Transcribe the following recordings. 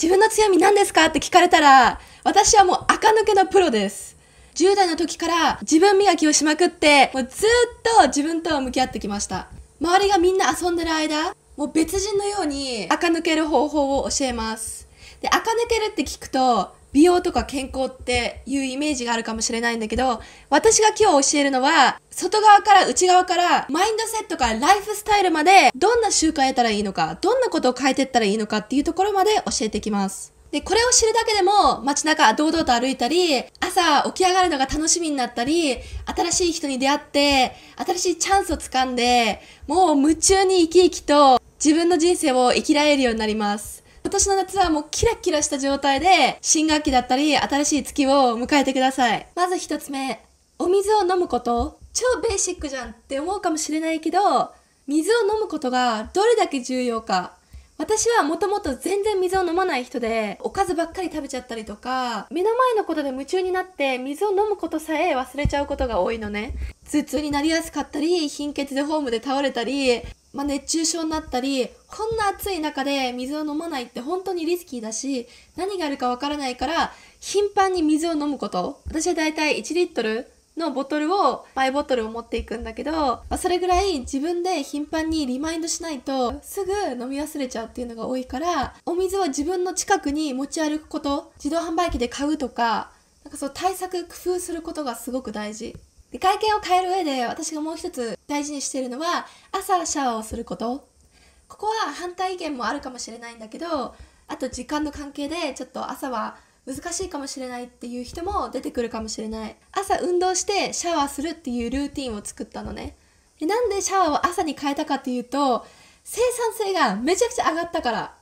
自分の強み何ですかって聞かれたら、私はもう垢抜けのプロです。10代の時から自分磨きをしまくって、もうずっと自分と向き合ってきました。周りがみんな遊んでる間、もう別人のように垢抜ける方法を教えます。で、垢抜けるって聞くと、美容とか健康っていうイメージがあるかもしれないんだけど、私が今日教えるのは、外側から内側から、マインドセットからライフスタイルまで、どんな習慣やったらいいのか、どんなことを変えてったらいいのかっていうところまで教えていきます。で、これを知るだけでも、街中堂々と歩いたり、朝起き上がるのが楽しみになったり、新しい人に出会って、新しいチャンスをつかんで、もう夢中に生き生きと自分の人生を生きられるようになります。今年の夏はもうキラキラした状態で、新学期だったり、新しい月を迎えてください。まず一つ目、お水を飲むこと。超ベーシックじゃんって思うかもしれないけど、水を飲むことがどれだけ重要か。私はもともと全然水を飲まない人で、おかずばっかり食べちゃったりとか、目の前のことで夢中になって水を飲むことさえ忘れちゃうことが多いのね。頭痛になりやすかったり、貧血でホームで倒れたり、まあ、熱中症になったりこんな暑い中で水を飲まないって本当にリスキーだし何があるかわからないから頻繁に水を飲むこと私はだいたい1リットルのボトルをマイボトルを持っていくんだけど、まあ、それぐらい自分で頻繁にリマインドしないとすぐ飲み忘れちゃうっていうのが多いからお水は自分の近くに持ち歩くこと自動販売機で買うとかなんかそう対策工夫することがすごく大事で会見を変える上で私がもう一つ大事にしているのは朝シャワーをすることここは反対意見もあるかもしれないんだけどあと時間の関係でちょっと朝は難しいかもしれないっていう人も出てくるかもしれない朝運動してシャワーするっていうルーティンを作ったのねでなんでシャワーを朝に変えたかっていうと生産性がめちゃくちゃ上がったから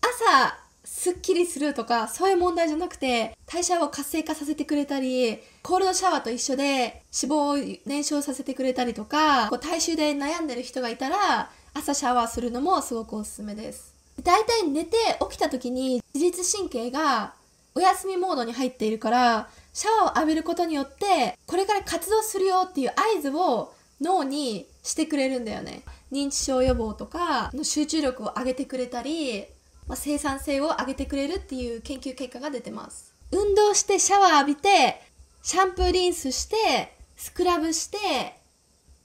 朝すっきりするとかそういう問題じゃなくて代謝を活性化させてくれたりコールドシャワーと一緒で脂肪を燃焼させてくれたりとかこう体臭で悩んでる人がいたら朝シャワーするのもすごくおすすめです大体寝て起きた時に自律神経がお休みモードに入っているからシャワーを浴びることによってこれから活動するよっていう合図を脳にしてくれるんだよね認知症予防とかの集中力を上げてくれたりまあ、生産性を上げてくれるっていう研究結果が出てます。運動してシャワー浴びて、シャンプーリンスして、スクラブして、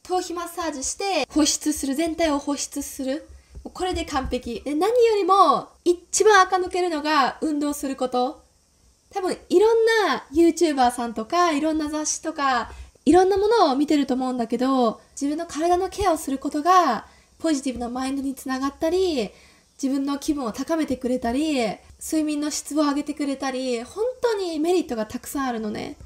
頭皮マッサージして、保湿する、全体を保湿する。これで完璧。で、何よりも、一番垢抜けるのが運動すること。多分、いろんな YouTuber さんとか、いろんな雑誌とか、いろんなものを見てると思うんだけど、自分の体のケアをすることが、ポジティブなマインドにつながったり、自分の気分を高めてくれたり睡眠の質を上げてくれたり本当にメリットがたくさんあるのね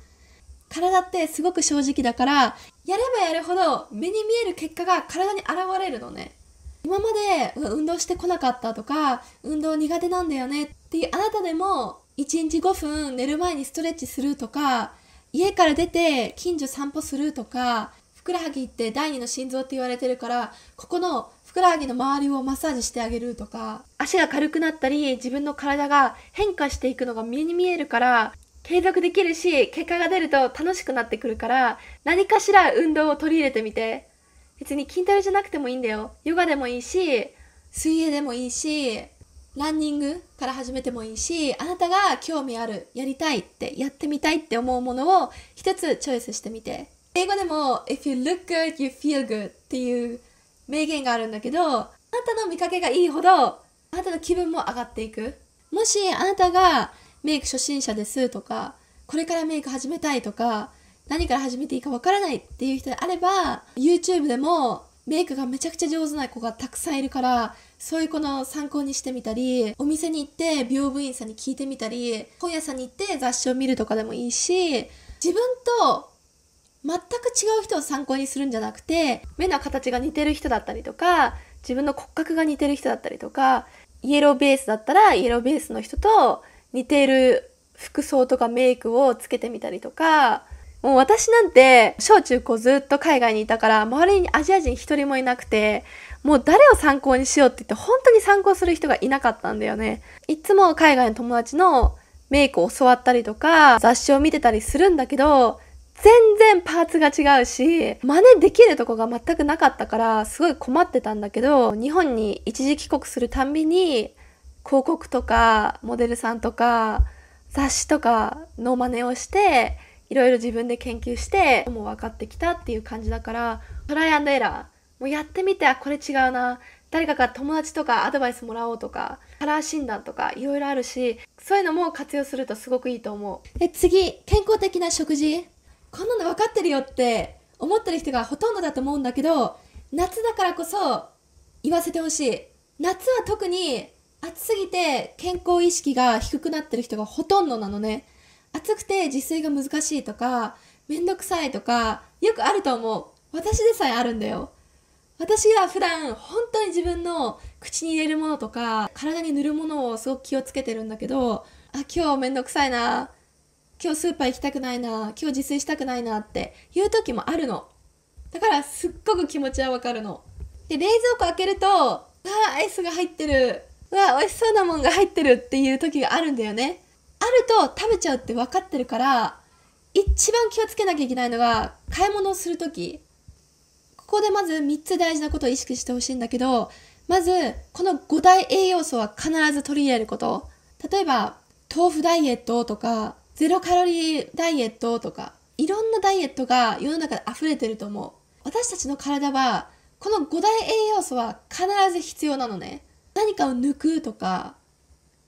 体ってすごく正直だからやればやるほど目に見える結果が体に現れるのね今まで運動してこなかったとか運動苦手なんだよねっていうあなたでも1日5分寝る前にストレッチするとか家から出て近所散歩するとかふくらはぎって第二の心臓って言われてるからここのふくらはぎの周りをマッサージしてあげるとか、足が軽くなったり、自分の体が変化していくのが目に見えるから、継続できるし、結果が出ると楽しくなってくるから、何かしら運動を取り入れてみて。別に筋トレじゃなくてもいいんだよ。ヨガでもいいし、水泳でもいいし、ランニングから始めてもいいし、あなたが興味ある、やりたいって、やってみたいって思うものを一つチョイスしてみて。英語でも、if you look good, you feel good っていう名言があるんだけど、あなたの見かけがいいほど、あなたの気分も上がっていく。もしあなたがメイク初心者ですとか、これからメイク始めたいとか、何から始めていいかわからないっていう人であれば、YouTube でもメイクがめちゃくちゃ上手な子がたくさんいるからそういう子の参考にしてみたりお店に行って美容部員さんに聞いてみたり本屋さんに行って雑誌を見るとかでもいいし自分と全く違う人を参考にするんじゃなくて目の形が似てる人だったりとか自分の骨格が似てる人だったりとかイエローベースだったらイエローベースの人と似ている服装とかメイクをつけてみたりとかもう私なんて小中高ずっと海外にいたから周りにアジア人一人もいなくてもう誰を参考にしようって言って本当に参考する人がいなかったんだよね。いつも海外の友達のメイクを教わったりとか雑誌を見てたりするんだけど全然パーツが違うし、真似できるとこが全くなかったから、すごい困ってたんだけど、日本に一時帰国するたんびに、広告とか、モデルさんとか、雑誌とかの真似をして、いろいろ自分で研究して、もう分かってきたっていう感じだから、トライアンドエラー。もうやってみて、あ、これ違うな。誰かから友達とかアドバイスもらおうとか、カラー診断とかいろいろあるし、そういうのも活用するとすごくいいと思う。え、次、健康的な食事こんなの分かってるよって思ってる人がほとんどだと思うんだけど、夏だからこそ言わせてほしい。夏は特に暑すぎて健康意識が低くなってる人がほとんどなのね。暑くて自炊が難しいとか、めんどくさいとか、よくあると思う。私でさえあるんだよ。私は普段本当に自分の口に入れるものとか体に塗るものをすごく気をつけてるんだけどあ今日めんどくさいな今日スーパー行きたくないな、今日自炊したくないなっていう時もあるの。だからすっごく気持ちはわかるの。で、冷蔵庫開けると、わあ、アイスが入ってる。うわあ、美味しそうなもんが入ってるっていう時があるんだよね。あると食べちゃうって分かってるから、一番気をつけなきゃいけないのが、買い物をする時。ここでまず3つ大事なことを意識してほしいんだけど、まず、この5大栄養素は必ず取り入れること。例えば、豆腐ダイエットとか、ゼロカロリーダイエットとか、いろんなダイエットが世の中で溢れてると思う。私たちの体は、この5大栄養素は必ず必要なのね。何かを抜くとか、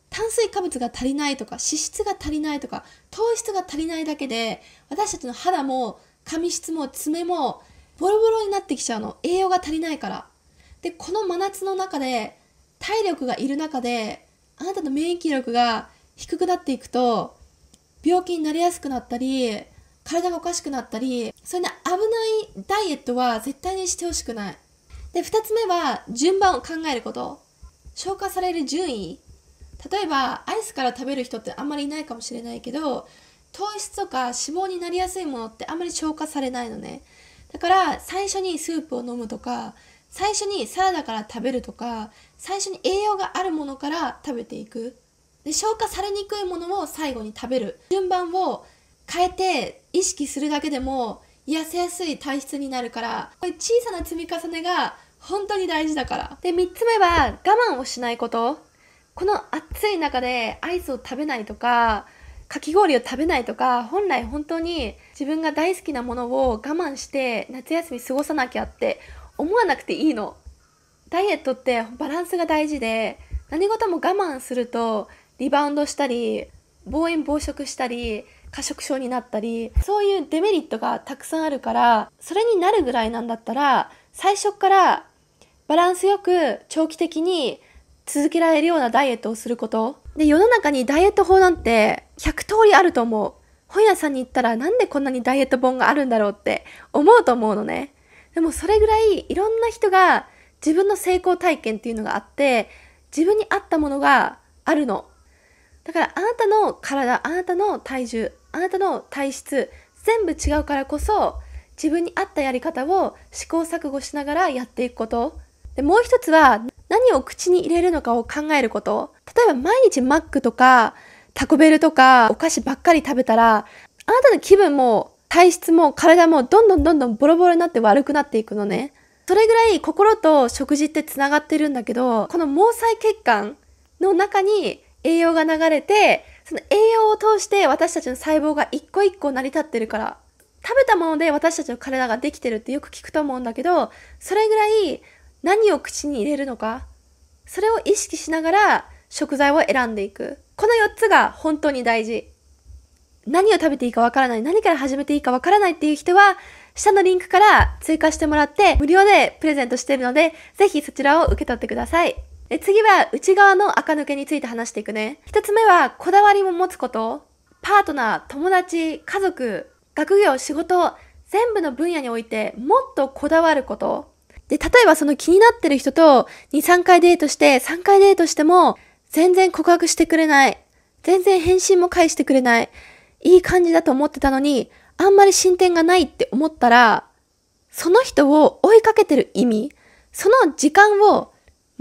炭水化物が足りないとか、脂質が足りないとか、糖質が足りないだけで、私たちの肌も、髪質も爪も、ボロボロになってきちゃうの。栄養が足りないから。で、この真夏の中で、体力がいる中で、あなたの免疫力が低くなっていくと、病気になりやすくなったり、体がおかしくなったり、そんな危ないダイエットは絶対にしてほしくない。で、2つ目は、順番を考えること。消化される順位。例えば、アイスから食べる人ってあんまりいないかもしれないけど、糖質とか脂肪になりやすいものってあんまり消化されないのね。だから、最初にスープを飲むとか、最初にサラダから食べるとか、最初に栄養があるものから食べていく。で消化されにくいものを最後に食べる順番を変えて意識するだけでも痩せやすい体質になるからこ小さな積み重ねが本当に大事だからで3つ目は我慢をしないことこの暑い中でアイスを食べないとかかき氷を食べないとか本来本当に自分が大好きなものを我慢して夏休み過ごさなきゃって思わなくていいのダイエットってバランスが大事で何事も我慢するとリバウンドしたり暴飲暴食したり過食症になったりそういうデメリットがたくさんあるからそれになるぐらいなんだったら最初からバランスよく長期的に続けられるようなダイエットをすることで世の中にダイエット法なんて100通りあると思う本屋さんに行ったらなんでこんなにダイエット本があるんだろうって思うと思うのねでもそれぐらいいろんな人が自分の成功体験っていうのがあって自分に合ったものがあるのだからあなたの体、あなたの体重、あなたの体質、全部違うからこそ、自分に合ったやり方を試行錯誤しながらやっていくこと。で、もう一つは、何を口に入れるのかを考えること。例えば毎日マックとか、タコベルとか、お菓子ばっかり食べたら、あなたの気分も、体質も、体も、どんどんどんどんボロボロになって悪くなっていくのね。それぐらい心と食事ってつながってるんだけど、この毛細血管の中に栄養が流れて、その栄養を通して私たちの細胞が一個一個成り立ってるから、食べたもので私たちの体ができてるってよく聞くと思うんだけど、それぐらい何を口に入れるのか、それを意識しながら食材を選んでいく。この4つが本当に大事。何を食べていいかわからない、何から始めていいかわからないっていう人は、下のリンクから追加してもらって、無料でプレゼントしてるので、ぜひそちらを受け取ってください。で次は内側の垢抜けについて話していくね。一つ目はこだわりも持つこと。パートナー、友達、家族、学業、仕事、全部の分野においてもっとこだわること。で、例えばその気になってる人と2、3回デートして、3回デートしても全然告白してくれない。全然返信も返してくれない。いい感じだと思ってたのに、あんまり進展がないって思ったら、その人を追いかけてる意味、その時間を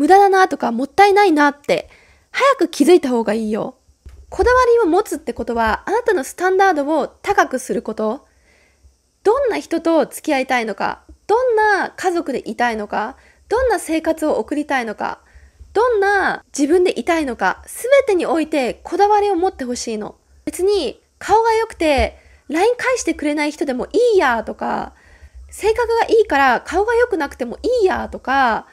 無駄だなとかもったいないなって早く気づいた方がいいよ。こだわりを持つってことはあなたのスタンダードを高くすること。どんな人と付き合いたいのか、どんな家族でいたいのか、どんな生活を送りたいのか、どんな自分でいたいのか、すべてにおいてこだわりを持ってほしいの。別に顔が良くて LINE 返してくれない人でもいいやとか、性格がいいから顔が良くなくてもいいやとか、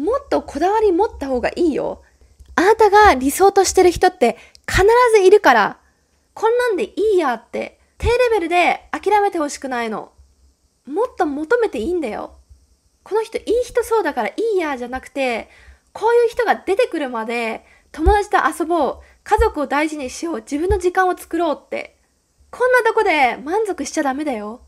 もっとこだわり持った方がいいよ。あなたが理想としてる人って必ずいるから、こんなんでいいやって、低レベルで諦めてほしくないの。もっと求めていいんだよ。この人いい人そうだからいいやじゃなくて、こういう人が出てくるまで友達と遊ぼう、家族を大事にしよう、自分の時間を作ろうって。こんなとこで満足しちゃダメだよ。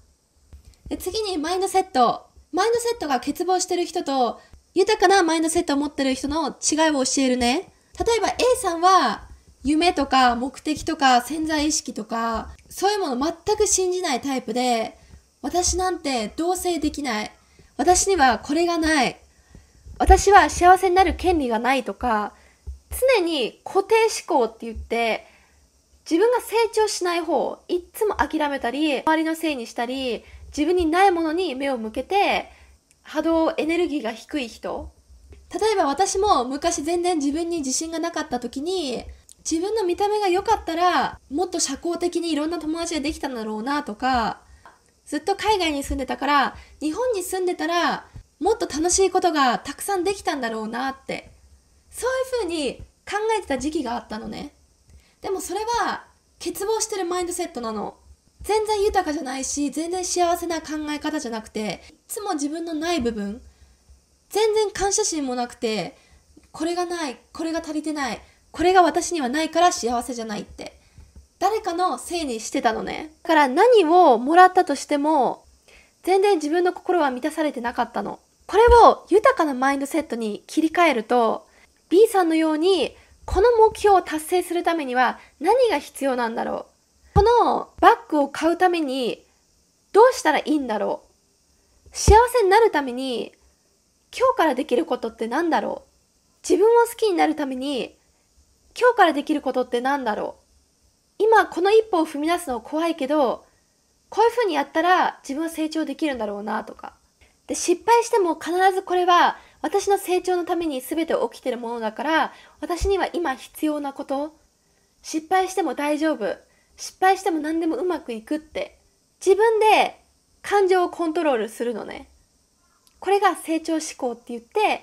で次にマインドセット。マインドセットが欠乏してる人と豊かなマインドセットを持ってる人の違いを教えるね。例えば A さんは、夢とか目的とか潜在意識とか、そういうもの全く信じないタイプで、私なんて同棲できない。私にはこれがない。私は幸せになる権利がないとか、常に固定思考って言って、自分が成長しない方、いっつも諦めたり、周りのせいにしたり、自分にないものに目を向けて、波動エネルギーが低い人例えば私も昔全然自分に自信がなかった時に自分の見た目が良かったらもっと社交的にいろんな友達ができたんだろうなとかずっと海外に住んでたから日本に住んでたらもっと楽しいことがたくさんできたんだろうなってそういう風に考えてた時期があったのねでもそれは欠乏してるマインドセットなの全然豊かじゃないし全然幸せな考え方じゃなくていつも自分のない部分全然感謝心もなくてこれがないこれが足りてないこれが私にはないから幸せじゃないって誰かのせいにしてたのねだから何をもらったとしても全然自分の心は満たされてなかったのこれを豊かなマインドセットに切り替えると B さんのようにこの目標を達成するためには何が必要なんだろうこのバッグを買うためにどうしたらいいんだろう幸せになるために今日からできることって何だろう自分を好きになるために今日からできることって何だろう今この一歩を踏み出すの怖いけどこういうふうにやったら自分は成長できるんだろうなとかで失敗しても必ずこれは私の成長のために全て起きてるものだから私には今必要なこと失敗しても大丈夫失敗しても何でもうまくいくって自分で感情をコントロールするのねこれが成長思考って言って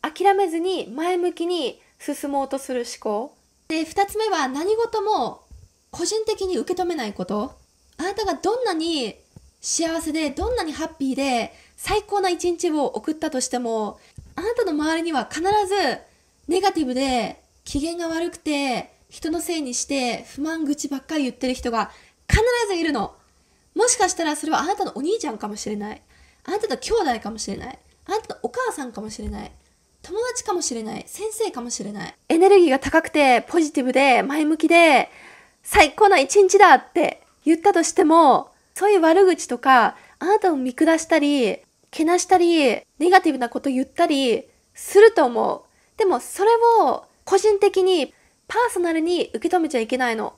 諦めずに前向きに進もうとする思考で2つ目は何事も個人的に受け止めないことあなたがどんなに幸せでどんなにハッピーで最高な一日を送ったとしてもあなたの周りには必ずネガティブで機嫌が悪くて人のせいにして不満口ばっかり言ってる人が必ずいるの。もしかしたらそれはあなたのお兄ちゃんかもしれない。あなたの兄弟かもしれない。あなたのお母さんかもしれない。友達かもしれない。先生かもしれない。エネルギーが高くて、ポジティブで、前向きで、最高な一日だって言ったとしても、そういう悪口とか、あなたを見下したり、けなしたり、ネガティブなこと言ったりすると思う。でもそれを個人的にパーソナルに受け止めちゃいけないの。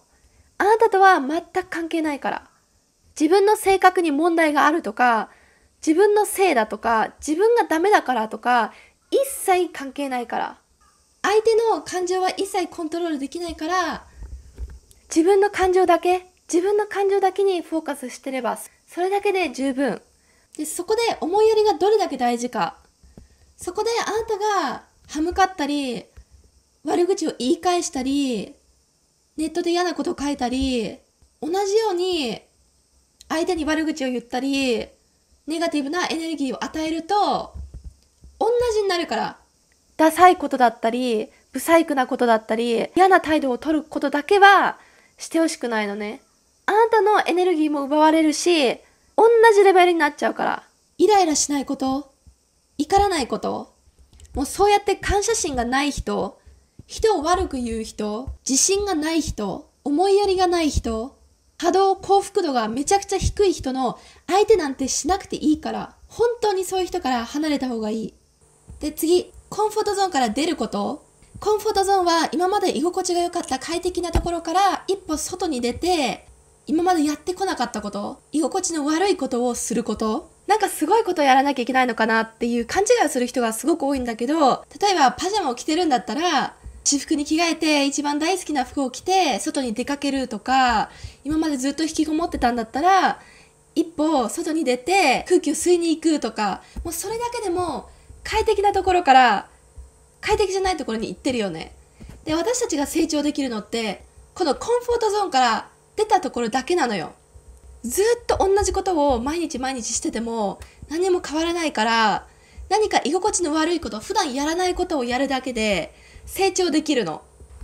あなたとは全く関係ないから。自分の性格に問題があるとか、自分のせいだとか、自分がダメだからとか、一切関係ないから。相手の感情は一切コントロールできないから、自分の感情だけ、自分の感情だけにフォーカスしてれば、それだけで十分。で、そこで思いやりがどれだけ大事か。そこであなたが歯向かったり、悪口を言い返したり、ネットで嫌なこと書いたり、同じように相手に悪口を言ったり、ネガティブなエネルギーを与えると、同じになるから。ダサいことだったり、不細工なことだったり、嫌な態度を取ることだけはしてほしくないのね。あなたのエネルギーも奪われるし、同じレベルになっちゃうから。イライラしないこと、怒らないこと、もうそうやって感謝心がない人、人を悪く言う人、自信がない人、思いやりがない人、波動幸福度がめちゃくちゃ低い人の相手なんてしなくていいから、本当にそういう人から離れた方がいい。で、次、コンフォートゾーンから出ること。コンフォートゾーンは今まで居心地が良かった快適なところから一歩外に出て、今までやってこなかったこと、居心地の悪いことをすること、なんかすごいことをやらなきゃいけないのかなっていう勘違いをする人がすごく多いんだけど、例えばパジャマを着てるんだったら、私服に着替えて一番大好きな服を着て外に出かけるとか今までずっと引きこもってたんだったら一歩外に出て空気を吸いに行くとかもうそれだけでも快適なところから快適じゃないところに行ってるよねで私たちが成長できるのってこのコンフォートゾーンから出たところだけなのよずっと同じことを毎日毎日してても何も変わらないから何か居心地の悪いこと普段やらないことをやるだけで成長できるの。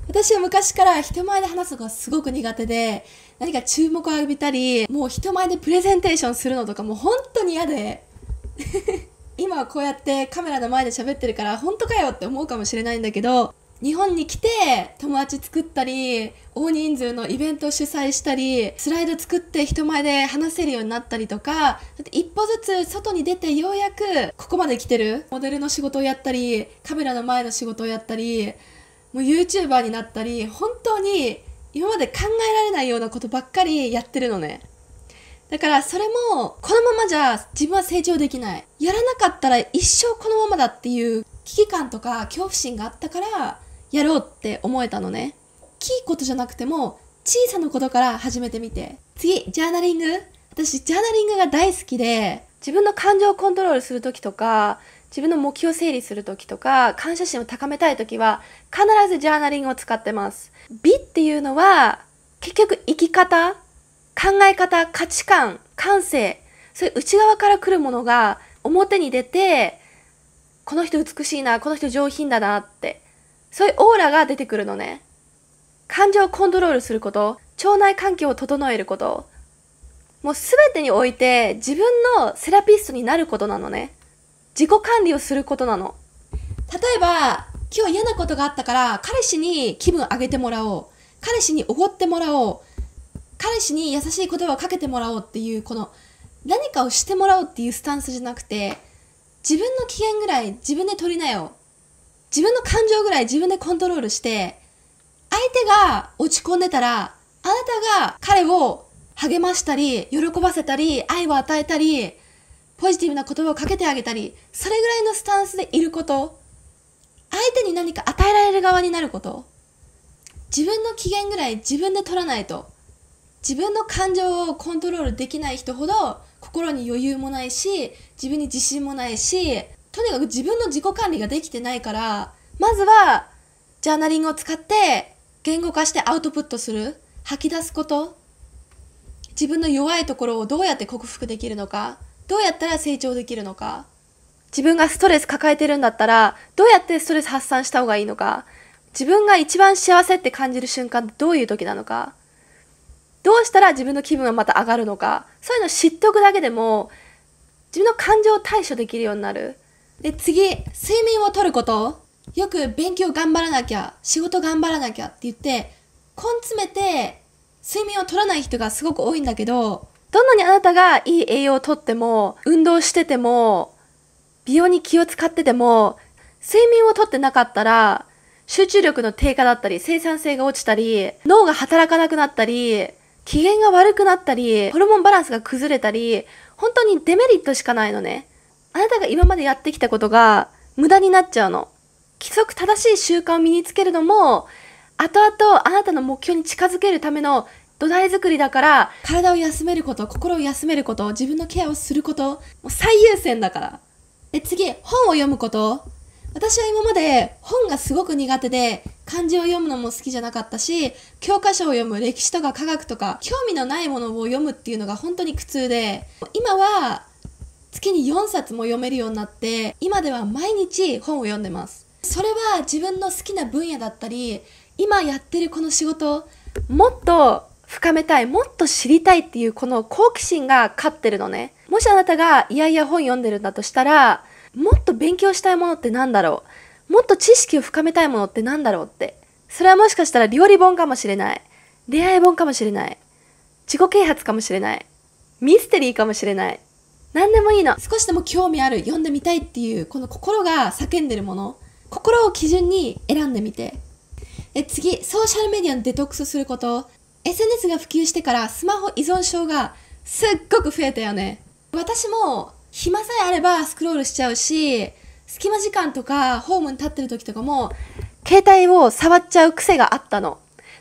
私は昔から人前で話すのがすごく苦手で、何か注目を浴びたり、もう人前でプレゼンテーションするのとかもう本当に嫌で。今はこうやってカメラの前で喋ってるから本当かよって思うかもしれないんだけど日本に来て友達作ったり大人数のイベント主催したりスライド作って人前で話せるようになったりとか一歩ずつ外に出てようやくここまで来てるモデルの仕事をやったりカメラの前の仕事をやったりもう YouTuber になったり本当に今まで考えられないようなことばっかりやってるのねだからそれもこのままじゃ自分は成長できないやらなかったら一生このままだっていう危機感とか恐怖心があったからやろうって思えたのね。きいことじゃなくても、小さなことから始めてみて。次、ジャーナリング私、ジャーナリングが大好きで、自分の感情をコントロールするときとか、自分の目標を整理するときとか、感謝心を高めたいときは、必ずジャーナリングを使ってます。美っていうのは、結局生き方、考え方、価値観、感性、そういう内側から来るものが表に出て、この人美しいな、この人上品だなってそういうオーラが出てくるのね。感情をコントロールすること、腸内環境を整えること、もうすべてにおいて自分のセラピストになることなのね。自己管理をすることなの。例えば、今日嫌なことがあったから、彼氏に気分上げてもらおう。彼氏におごってもらおう。彼氏に優しい言葉をかけてもらおうっていう、この、何かをしてもらおうっていうスタンスじゃなくて、自分の機嫌ぐらい自分で取りなよ。自分の感情ぐらい自分でコントロールして、相手が落ち込んでたら、あなたが彼を励ましたり、喜ばせたり、愛を与えたり、ポジティブな言葉をかけてあげたり、それぐらいのスタンスでいること、相手に何か与えられる側になること、自分の機嫌ぐらい自分で取らないと、自分の感情をコントロールできない人ほど心に余裕もないし、自分に自信もないし、とにかく自分の自己管理ができてないから、まずは、ジャーナリングを使って、言語化してアウトプットする。吐き出すこと。自分の弱いところをどうやって克服できるのか。どうやったら成長できるのか。自分がストレス抱えてるんだったら、どうやってストレス発散した方がいいのか。自分が一番幸せって感じる瞬間ってどういう時なのか。どうしたら自分の気分がまた上がるのか。そういうの知っておくだけでも、自分の感情を対処できるようになる。で、次、睡眠をとること。よく勉強頑張らなきゃ、仕事頑張らなきゃって言って、根詰めて睡眠をとらない人がすごく多いんだけど、どんなにあなたがいい栄養をとっても、運動してても、美容に気を使ってても、睡眠をとってなかったら、集中力の低下だったり、生産性が落ちたり、脳が働かなくなったり、機嫌が悪くなったり、ホルモンバランスが崩れたり、本当にデメリットしかないのね。あなたが今までやってきたことが無駄になっちゃうの。規則正しい習慣を身につけるのも、後々あなたの目標に近づけるための土台作りだから、体を休めること、心を休めること、自分のケアをすること、もう最優先だから。で、次、本を読むこと。私は今まで本がすごく苦手で、漢字を読むのも好きじゃなかったし、教科書を読む歴史とか科学とか、興味のないものを読むっていうのが本当に苦痛で、今は月に4冊も読めるようになって今では毎日本を読んでますそれは自分の好きな分野だったり今やってるこの仕事もっと深めたいもっと知りたいっていうこの好奇心が勝ってるのねもしあなたがいやいや本読んでるんだとしたらもっと勉強したいものって何だろうもっと知識を深めたいものって何だろうってそれはもしかしたら料理本かもしれない出会い本かもしれない自己啓発かもしれないミステリーかもしれない何でもいいの少しでも興味ある読んでみたいっていうこの心が叫んでるもの心を基準に選んでみてで次ソーシャルメディアのデトックスすること SNS が普及してからスマホ依存症がすっごく増えたよね私も暇さえあればスクロールしちゃうし隙間時間とかホームに立ってる時とかも携帯を触っちゃう癖があったの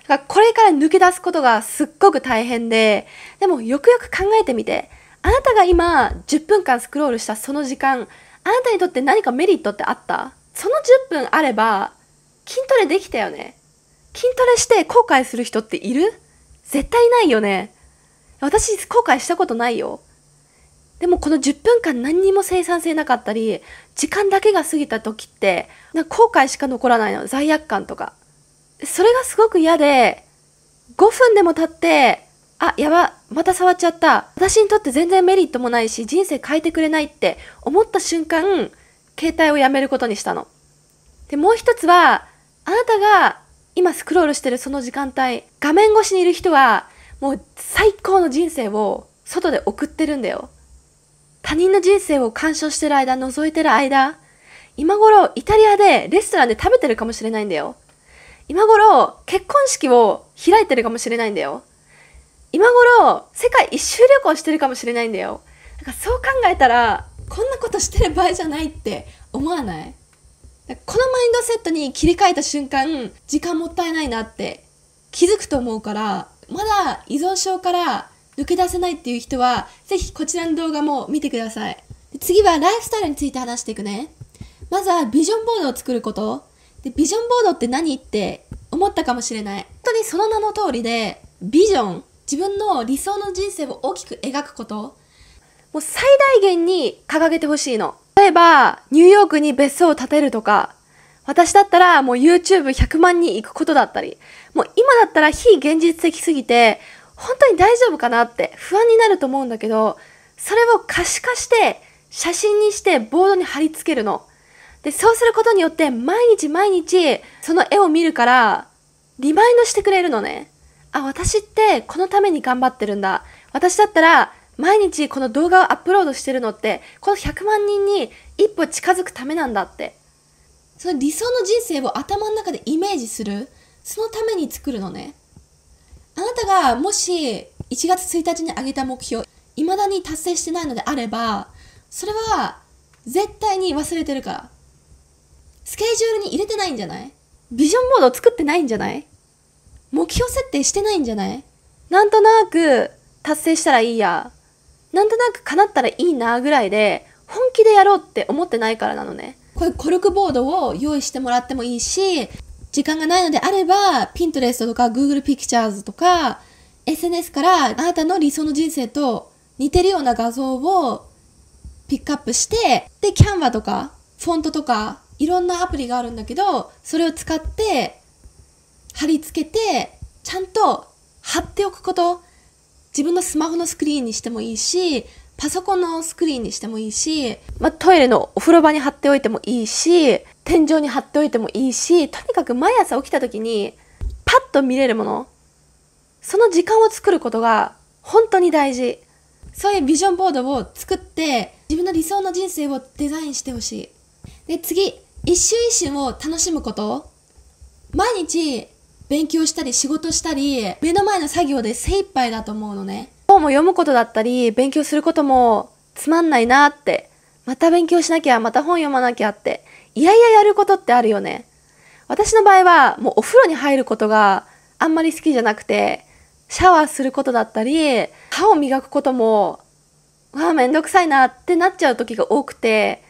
だからこれから抜け出すことがすっごく大変ででもよくよく考えてみてあなたが今10分間スクロールしたその時間あなたにとって何かメリットってあったその10分あれば筋トレできたよね筋トレして後悔する人っている絶対ないよね私後悔したことないよでもこの10分間何にも生産性なかったり時間だけが過ぎた時ってなんか後悔しか残らないの罪悪感とかそれがすごく嫌で5分でも経ってあ、やば、また触っちゃった。私にとって全然メリットもないし、人生変えてくれないって思った瞬間、携帯をやめることにしたの。で、もう一つは、あなたが今スクロールしてるその時間帯、画面越しにいる人は、もう最高の人生を外で送ってるんだよ。他人の人生を干渉してる間、覗いてる間、今頃イタリアでレストランで食べてるかもしれないんだよ。今頃結婚式を開いてるかもしれないんだよ。今頃世界一周旅行してるかもしれないんだよそう考えたらこんなことしてる場合じゃないって思わないこのマインドセットに切り替えた瞬間時間もったいないなって気づくと思うからまだ依存症から抜け出せないっていう人はぜひこちらの動画も見てください次はライフスタイルについて話していくねまずはビジョンボードを作ることでビジョンボードって何って思ったかもしれない本当にその名の通りでビジョン自分の理想の人生を大きく描くこともう最大限に掲げてほしいの。例えば、ニューヨークに別荘を建てるとか、私だったらもう YouTube100 万人行くことだったり、もう今だったら非現実的すぎて、本当に大丈夫かなって不安になると思うんだけど、それを可視化して、写真にしてボードに貼り付けるの。で、そうすることによって毎日毎日その絵を見るから、リマインドしてくれるのね。あ、私ってこのために頑張ってるんだ。私だったら、毎日この動画をアップロードしてるのって、この100万人に一歩近づくためなんだって。その理想の人生を頭の中でイメージする。そのために作るのね。あなたがもし1月1日に上げた目標、未だに達成してないのであれば、それは絶対に忘れてるから。スケジュールに入れてないんじゃないビジョンボードを作ってないんじゃない目標設定してないんじゃないなんとなく達成したらいいや。なんとなく叶ったらいいなぐらいで、本気でやろうって思ってないからなのね。こういうコルクボードを用意してもらってもいいし、時間がないのであれば、Pinterest とか Google Pictures とか、SNS からあなたの理想の人生と似てるような画像をピックアップして、で、Canva とか、フォントとか、いろんなアプリがあるんだけど、それを使って貼り付けて、ちゃんと貼っておくこと。自分のスマホのスクリーンにしてもいいし、パソコンのスクリーンにしてもいいし、まあ、トイレのお風呂場に貼っておいてもいいし、天井に貼っておいてもいいし、とにかく毎朝起きた時に、パッと見れるもの。その時間を作ることが本当に大事。そういうビジョンボードを作って、自分の理想の人生をデザインしてほしい。で、次、一瞬一瞬を楽しむこと。毎日、勉強したり仕事したり、目の前の作業で精一杯だと思うのね。本も読むことだったり、勉強することもつまんないなって、また勉強しなきゃ、また本読まなきゃって、いやいややることってあるよね。私の場合は、もうお風呂に入ることがあんまり好きじゃなくて、シャワーすることだったり、歯を磨くことも、わあ、めんどくさいなってなっちゃう時が多くて、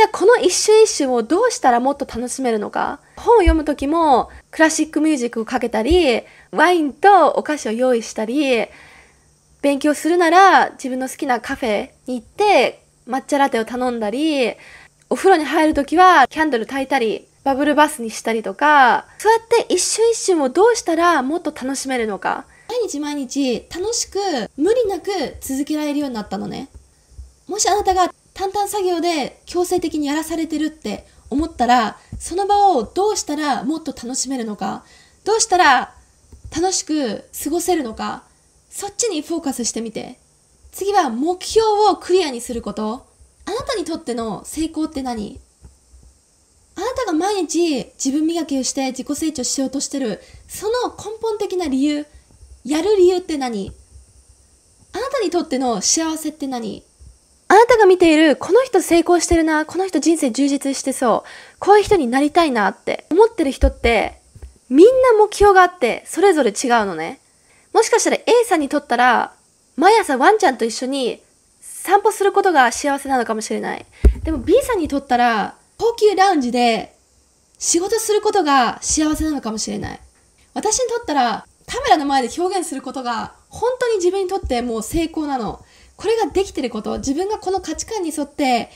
じゃあこの一瞬一瞬をどうしたらもっと楽しめるのか本を読む時もクラシックミュージックをかけたりワインとお菓子を用意したり勉強するなら自分の好きなカフェに行って抹茶ラテを頼んだりお風呂に入る時はキャンドル炊いたりバブルバスにしたりとかそうやって一瞬一瞬をどうしたらもっと楽しめるのか毎日毎日楽しく無理なく続けられるようになったのねもしあなたが淡々作業で強制的にやらされてるって思ったら、その場をどうしたらもっと楽しめるのか、どうしたら楽しく過ごせるのか、そっちにフォーカスしてみて。次は目標をクリアにすること。あなたにとっての成功って何あなたが毎日自分磨きをして自己成長しようとしてる、その根本的な理由、やる理由って何あなたにとっての幸せって何なたが見ている、この人成功してるな、この人人生充実してそう、こういう人になりたいなって思ってる人って、みんな目標があって、それぞれ違うのね。もしかしたら A さんにとったら、毎朝ワンちゃんと一緒に散歩することが幸せなのかもしれない。でも B さんにとったら、高級ラウンジで仕事することが幸せなのかもしれない。私にとったら、カメラの前で表現することが本当に自分にとってもう成功なの。これができてること、自分がこの価値観に沿って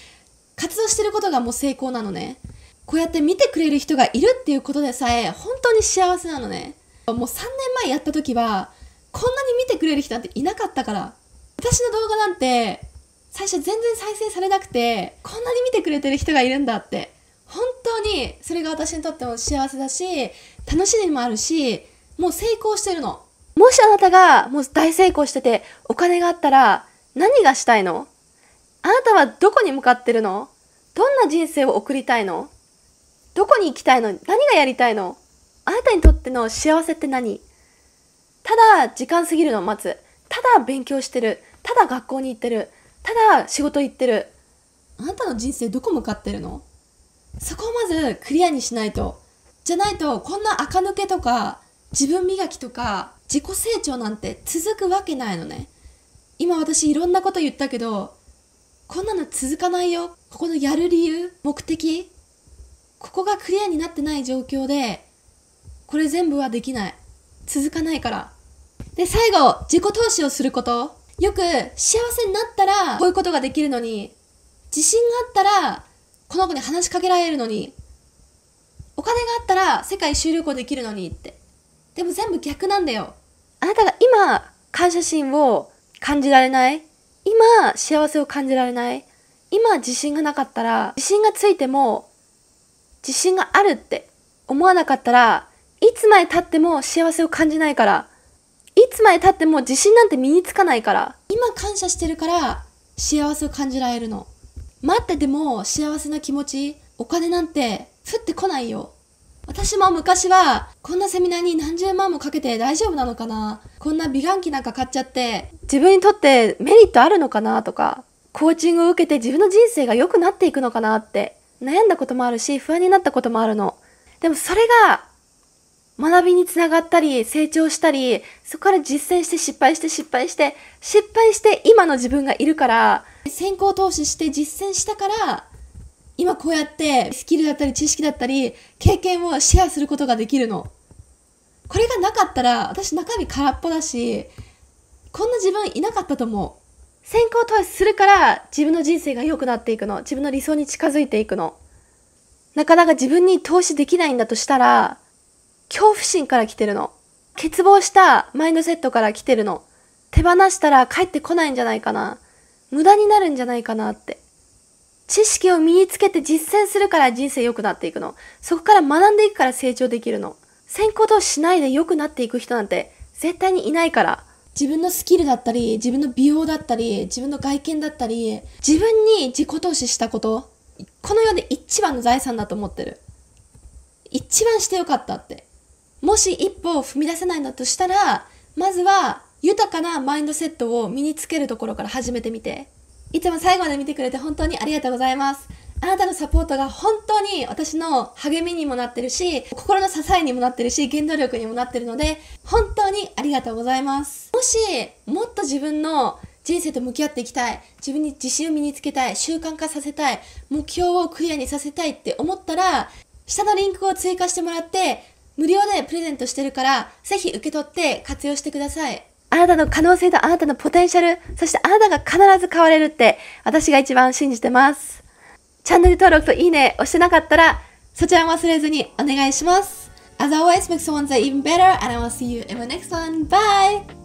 活動してることがもう成功なのね。こうやって見てくれる人がいるっていうことでさえ本当に幸せなのね。もう3年前やった時は、こんなに見てくれる人なんていなかったから。私の動画なんて、最初全然再生されなくて、こんなに見てくれてる人がいるんだって。本当に、それが私にとっても幸せだし、楽しみもあるし、もう成功してるの。もしあなたがもう大成功してて、お金があったら、何がしたいのあなたはどこに向かってるのどんな人生を送りたいのどこに行きたいの何がやりたいのあなたにとっての幸せって何ただ時間過ぎるのを待つ。ただ勉強してる。ただ学校に行ってる。ただ仕事行ってる。あなたの人生どこ向かってるのそこをまずクリアにしないと。じゃないとこんな垢抜けとか自分磨きとか自己成長なんて続くわけないのね。今私いろんなこと言ったけど、こんなの続かないよ。ここのやる理由、目的、ここがクリアになってない状況で、これ全部はできない。続かないから。で、最後、自己投資をすること。よく、幸せになったら、こういうことができるのに、自信があったら、この子に話しかけられるのに、お金があったら、世界一周旅行できるのにって。でも全部逆なんだよ。あなたが今、感謝心を感じられない今幸せを感じられない今自信がなかったら自信がついても自信があるって思わなかったらいつまでたっても幸せを感じないからいつまでたっても自信なんて身につかないから今感謝してるから幸せを感じられるの待ってても幸せな気持ちお金なんて降ってこないよ私も昔は、こんなセミナーに何十万もかけて大丈夫なのかなこんな美顔器なんか買っちゃって、自分にとってメリットあるのかなとか、コーチングを受けて自分の人生が良くなっていくのかなって悩んだこともあるし、不安になったこともあるの。でもそれが、学びにつながったり、成長したり、そこから実践して失敗して失敗して、失敗して今の自分がいるから、先行投資して実践したから、今こうやってスキルだったり知識だったり経験をシェアすることができるの。これがなかったら私中身空っぽだし、こんな自分いなかったと思う。先行投資するから自分の人生が良くなっていくの。自分の理想に近づいていくの。なかなか自分に投資できないんだとしたら、恐怖心から来てるの。欠乏したマインドセットから来てるの。手放したら帰ってこないんじゃないかな。無駄になるんじゃないかなって。知識を身につけて実践するから人生良くなっていくの。そこから学んでいくから成長できるの。先行としないで良くなっていく人なんて絶対にいないから。自分のスキルだったり、自分の美容だったり、自分の外見だったり、自分に自己投資したこと、この世で一番の財産だと思ってる。一番してよかったって。もし一歩を踏み出せないんだとしたら、まずは豊かなマインドセットを身につけるところから始めてみて。いつも最後まで見てくれて本当にありがとうございます。あなたのサポートが本当に私の励みにもなってるし、心の支えにもなってるし、原動力にもなってるので、本当にありがとうございます。もし、もっと自分の人生と向き合っていきたい。自分に自信を身につけたい。習慣化させたい。目標をクリアにさせたいって思ったら、下のリンクを追加してもらって、無料でプレゼントしてるから、ぜひ受け取って活用してください。あなたの可能性とあなたのポテンシャル、そしてあなたが必ず変われるって私が一番信じてます。チャンネル登録といいね押してなかったらそちらも忘れずにお願いします。As always, make someone's day even better and I will see you in the next one. Bye!